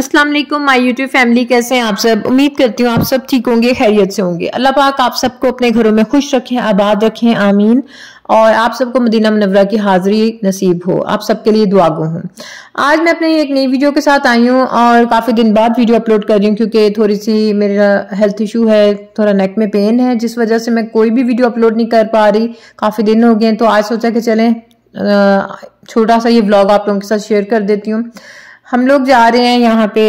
अस्सलाम वालेकुम my YouTube family कैसे हैं आप सब उम्मीद करती हूँ आप सब ठीक होंगे खैरियत से होंगे अल्लाह पाक आप सबको अपने घरों में खुश रखें आबाद रखें आमीन और आप सबको मदीना मनवरा की हाजिरी नसीब हो आप सबके लिए दुआ गो हूँ आज मैं अपने एक नई वीडियो के साथ आई हूँ और काफ़ी दिन बाद वीडियो अपलोड कर रही हूँ क्योंकि थोड़ी सी मेरा हेल्थ इशू है थोड़ा नेक में पेन है जिस वजह से मैं कोई भी वीडियो अपलोड नहीं कर पा रही काफ़ी दिन हो गए तो आज सोचा कि चलें छोटा सा ये ब्लॉग आप लोगों के साथ शेयर कर देती हूँ हम लोग जा रहे हैं यहाँ पे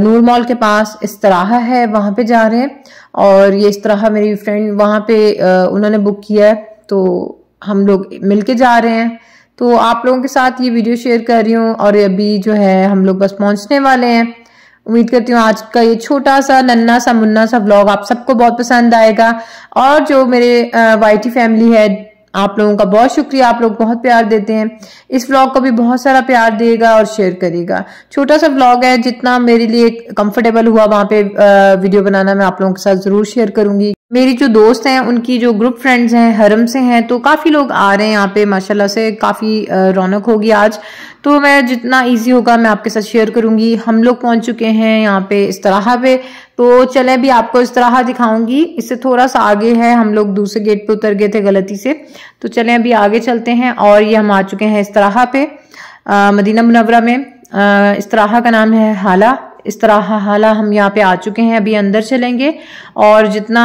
नूर मॉल के पास इस तरह है वहाँ पे जा रहे हैं और ये इस तरह मेरी फ्रेंड वहाँ पे उन्होंने बुक किया है तो हम लोग मिलके जा रहे हैं तो आप लोगों के साथ ये वीडियो शेयर कर रही हूँ और अभी जो है हम लोग बस पहुँचने वाले हैं उम्मीद करती हूँ आज का ये छोटा सा नन्ना सा मुन्ना सा ब्लॉग आप सबको बहुत पसंद आएगा और जो मेरे वाइटी फैमिली है आप लोगों का बहुत शुक्रिया आप लोग बहुत प्यार देते हैं इस व्लॉग को भी बहुत सारा प्यार देगा और शेयर करेगा छोटा सा व्लॉग है जितना मेरे लिए कंफर्टेबल हुआ वहां पे वीडियो बनाना मैं आप लोगों के साथ जरूर शेयर करूंगी मेरी जो दोस्त हैं उनकी जो ग्रुप फ्रेंड्स हैं हरम से हैं तो काफ़ी लोग आ रहे हैं यहाँ पे माशाल्लाह से काफ़ी रौनक होगी आज तो मैं जितना इजी होगा मैं आपके साथ शेयर करूँगी हम लोग पहुँच चुके हैं यहाँ पे इस तरह पे तो चले भी आपको इस तरह दिखाऊंगी इससे थोड़ा सा आगे है हम लोग दूसरे गेट पे उतर गए थे गलती से तो चले अभी आगे चलते हैं और ये हम आ चुके हैं इस तरह पे मदीना मुनवरा में इस तरह का नाम है हाला इस तरह हाला हम यहाँ पे आ चुके हैं अभी अंदर चलेंगे और जितना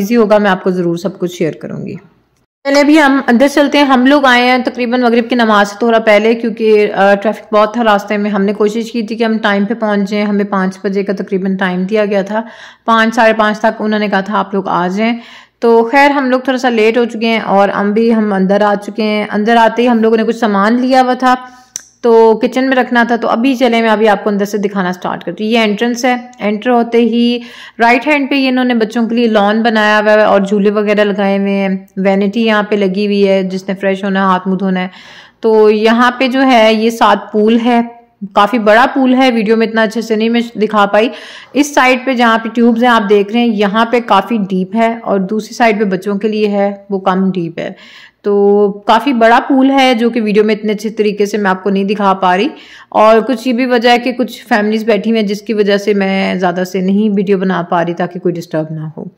ईजी होगा मैं आपको ज़रूर सब कुछ शेयर करूँगी पहले अभी हम अंदर चलते हैं हम लोग आए हैं तकरीबन मगरिब की नमाज से थोड़ा पहले क्योंकि ट्रैफिक बहुत था रास्ते में हमने कोशिश की थी कि हम टाइम पे पहुंच जाएं हमें पाँच बजे का तकरीबन टाइम दिया गया था पाँच साढ़े पाँच तक उन्होंने कहा था आप लोग आ जाएं तो खैर हम लोग थोड़ा सा लेट हो चुके हैं और हम भी हम अंदर आ चुके हैं अंदर आते ही हम लोगों ने कुछ सामान लिया हुआ था तो किचन में रखना था तो अभी चले मैं अभी आपको अंदर से दिखाना स्टार्ट करती हूँ ये एंट्रेंस है एंटर होते ही राइट हैंड पे ये इन्होंने बच्चों के लिए लॉन बनाया हुआ है और झूले वगैरह लगाए हुए हैं वैनिटी यहाँ पे लगी हुई है जिसने फ्रेश होना है हाथ मुँह धोना है तो यहाँ पे जो है ये सात पूल है काफ़ी बड़ा पूल है वीडियो में इतना अच्छे से नहीं मैं दिखा पाई इस साइड पे जहाँ पे ट्यूब्स हैं आप देख रहे हैं यहाँ पे काफ़ी डीप है और दूसरी साइड पे बच्चों के लिए है वो कम डीप है तो काफ़ी बड़ा पूल है जो कि वीडियो में इतने अच्छे तरीके से मैं आपको नहीं दिखा पा रही और कुछ ये भी वजह है कि कुछ फैमिलीज़ बैठी हुई हैं जिसकी वजह से मैं ज़्यादा से नहीं वीडियो बना पा रही ताकि कोई डिस्टर्ब ना हो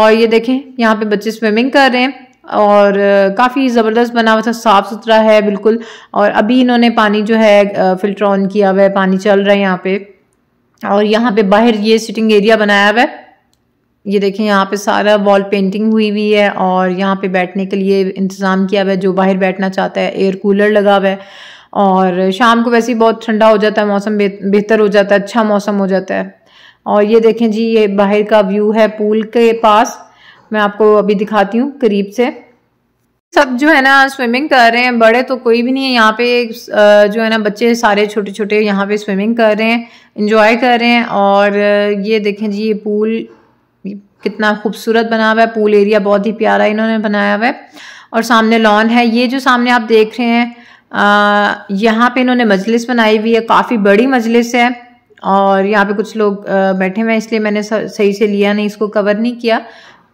और ये देखें यहाँ पे बच्चे स्विमिंग कर रहे हैं और काफ़ी ज़बरदस्त बना हुआ था साफ़ सुथरा है बिल्कुल और अभी इन्होंने पानी जो है फ़िल्टर ऑन किया हुआ है पानी चल रहा है यहाँ पे और यहाँ पे बाहर ये सिटिंग एरिया बनाया हुआ है ये देखें यहाँ पे सारा वॉल पेंटिंग हुई हुई है और यहाँ पे बैठने के लिए इंतज़ाम किया हुआ है जो बाहर बैठना चाहता है एयर कूलर लगा हुआ है और शाम को वैसे ही बहुत ठंडा हो जाता है मौसम बेहतर हो जाता है अच्छा मौसम हो जाता है और ये देखें जी ये बाहर का व्यू है पूल के पास मैं आपको अभी दिखाती हूँ करीब से सब जो है ना स्विमिंग कर रहे हैं बड़े तो कोई भी नहीं है यहाँ पे जो है ना बच्चे सारे छोटे छोटे यहाँ पे स्विमिंग कर रहे हैं इंजॉय कर रहे हैं और ये देखें जी ये पूल कितना खूबसूरत बना हुआ है पूल एरिया बहुत ही प्यारा इन्होंने बनाया हुआ है और सामने लॉन है ये जो सामने आप देख रहे हैं यहाँ पे इन्होंने मजलिस बनाई हुई है काफ़ी बड़ी मजलिस है और यहाँ पे कुछ लोग बैठे हुए हैं इसलिए मैंने सही से लिया नहीं इसको कवर नहीं किया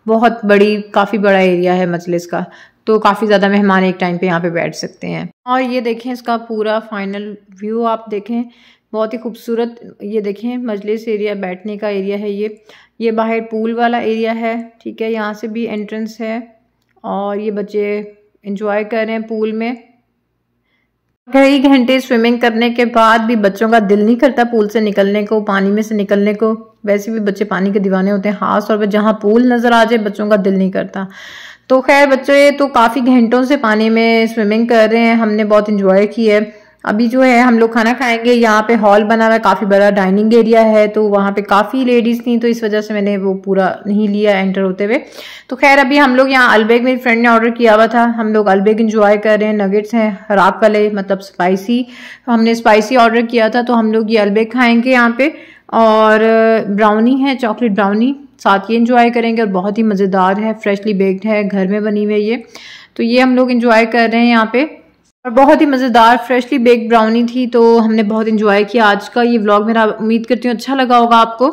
बहुत बड़ी काफ़ी बड़ा एरिया है मजलिस का तो काफ़ी ज़्यादा मेहमान एक टाइम पे यहाँ पे बैठ सकते हैं और ये देखें इसका पूरा फाइनल व्यू आप देखें बहुत ही खूबसूरत ये देखें मजलिस एरिया बैठने का एरिया है ये ये बाहर पूल वाला एरिया है ठीक है यहाँ से भी एंट्रेंस है और ये बच्चे इंजॉय कर रहे हैं पूल में कई घंटे स्विमिंग करने के बाद भी बच्चों का दिल नहीं करता पूल से निकलने को पानी में से निकलने को वैसे भी बच्चे पानी के दीवाने होते हैं खास तौर पर जहाँ पूल नज़र आ जाए बच्चों का दिल नहीं करता तो खैर बच्चे तो काफ़ी घंटों से पानी में स्विमिंग कर रहे हैं हमने बहुत इंजॉय की है अभी जो है हम लोग खाना खाएंगे यहाँ पे हॉल बना हुआ है काफ़ी बड़ा डाइनिंग एरिया है तो वहाँ पे काफ़ी लेडीज़ थी तो इस वजह से मैंने वो पूरा नहीं लिया एंटर होते हुए तो खैर अभी हम लोग यहाँ अलबेग मेरी फ्रेंड ने ऑर्डर किया हुआ था हम लोग अलबेग इन्जॉय कर रहे हैं नगेट्स हैं रात वाले मतलब स्पाइसी तो हमने स्पाइसी ऑर्डर किया था तो हम लोग ये अलबेग खाएँगे यहाँ पर और ब्राउनी है चॉकलेट ब्राउनी साथ ये इंजॉय करेंगे और बहुत ही मज़ेदार है फ्रेशली बेक्ड है घर में बनी हुई है ये तो ये हम लोग इन्जॉय कर रहे हैं यहाँ पर और बहुत ही मज़ेदार फ्रेशली बेक ब्राउनी थी तो हमने बहुत इन्जॉय किया आज का ये व्लॉग मेरा उम्मीद करती हूँ अच्छा लगा होगा आपको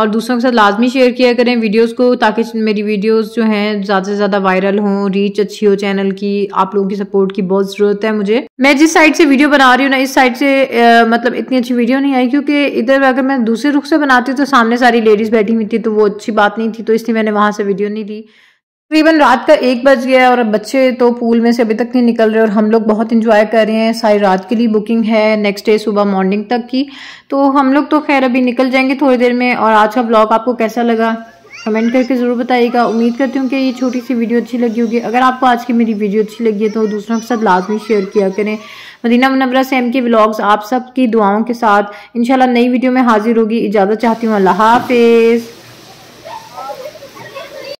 और दूसरों के साथ लाजमी शेयर किया करें वीडियोस को ताकि मेरी वीडियोस जो हैं ज़्यादा से ज़्यादा वायरल हों रीच अच्छी हो चैनल की आप लोगों की सपोर्ट की बहुत ज़रूरत है मुझे मैं जिस साइड से वीडियो बना रही हूँ ना इस साइड से आ, मतलब इतनी अच्छी वीडियो नहीं आई क्योंकि इधर अगर मैं दूसरे रुख से बनाती तो सामने सारी लेडीज़ बैठी हुई थी तो वो अच्छी बात नहीं थी तो इसलिए मैंने वहाँ से वीडियो नहीं ली तकरीबन रात का एक बज गया है और बच्चे तो पूल में से अभी तक नहीं निकल रहे और हम लोग बहुत इंजॉय कर रहे हैं सारी रात के लिए बुकिंग है नेक्स्ट डे सुबह मॉर्निंग तक की तो हम लोग तो खैर अभी निकल जाएंगे थोड़ी देर में और आज का ब्लॉग आपको कैसा लगा कमेंट करके ज़रूर बताइएगा उम्मीद करती हूँ कि ये छोटी सी वीडियो अच्छी लगी होगी अगर आपको आज की मेरी वीडियो अच्छी लगी है तो दूसरों के साथ लाजमी शेयर किया करें मदीना मनवरा से एम के ब्लॉग्स आप सबकी दुआओं के साथ इंशाल्लाह नई वीडियो में हाजिर होगी इजाज़त चाहती हूँ अल्लाह हाफिज़